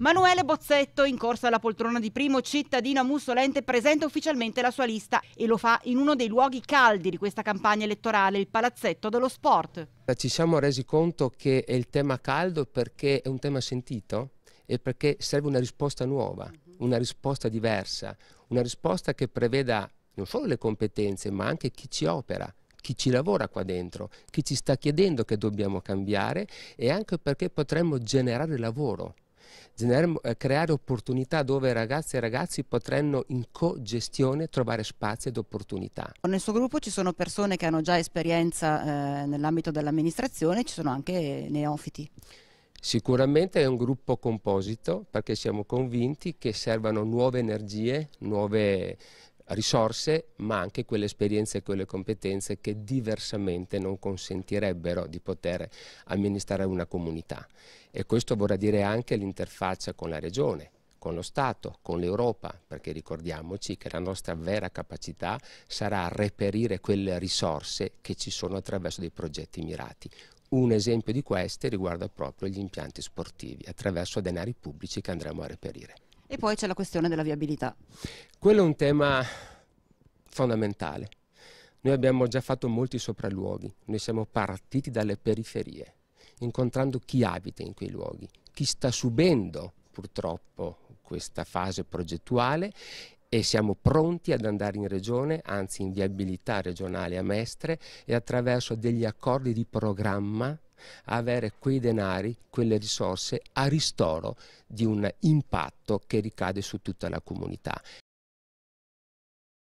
Manuele Bozzetto, in corsa alla poltrona di primo cittadino a Mussolente, presenta ufficialmente la sua lista e lo fa in uno dei luoghi caldi di questa campagna elettorale, il Palazzetto dello Sport. Eh, ci siamo resi conto che è il tema caldo perché è un tema sentito e perché serve una risposta nuova, una risposta diversa, una risposta che preveda non solo le competenze ma anche chi ci opera, chi ci lavora qua dentro, chi ci sta chiedendo che dobbiamo cambiare e anche perché potremmo generare lavoro generare, eh, creare opportunità dove ragazze e ragazzi potranno in co-gestione trovare spazi ed opportunità. Nel suo gruppo ci sono persone che hanno già esperienza eh, nell'ambito dell'amministrazione, ci sono anche neofiti. Sicuramente è un gruppo composito perché siamo convinti che servano nuove energie, nuove risorse ma anche quelle esperienze e quelle competenze che diversamente non consentirebbero di poter amministrare una comunità e questo vorrà dire anche l'interfaccia con la regione con lo Stato, con l'Europa, perché ricordiamoci che la nostra vera capacità sarà reperire quelle risorse che ci sono attraverso dei progetti mirati. Un esempio di queste riguarda proprio gli impianti sportivi, attraverso denari pubblici che andremo a reperire. E poi c'è la questione della viabilità. Quello è un tema fondamentale. Noi abbiamo già fatto molti sopralluoghi, noi siamo partiti dalle periferie, incontrando chi abita in quei luoghi, chi sta subendo purtroppo questa fase progettuale e siamo pronti ad andare in regione, anzi in viabilità regionale a Mestre e attraverso degli accordi di programma avere quei denari, quelle risorse a ristoro di un impatto che ricade su tutta la comunità.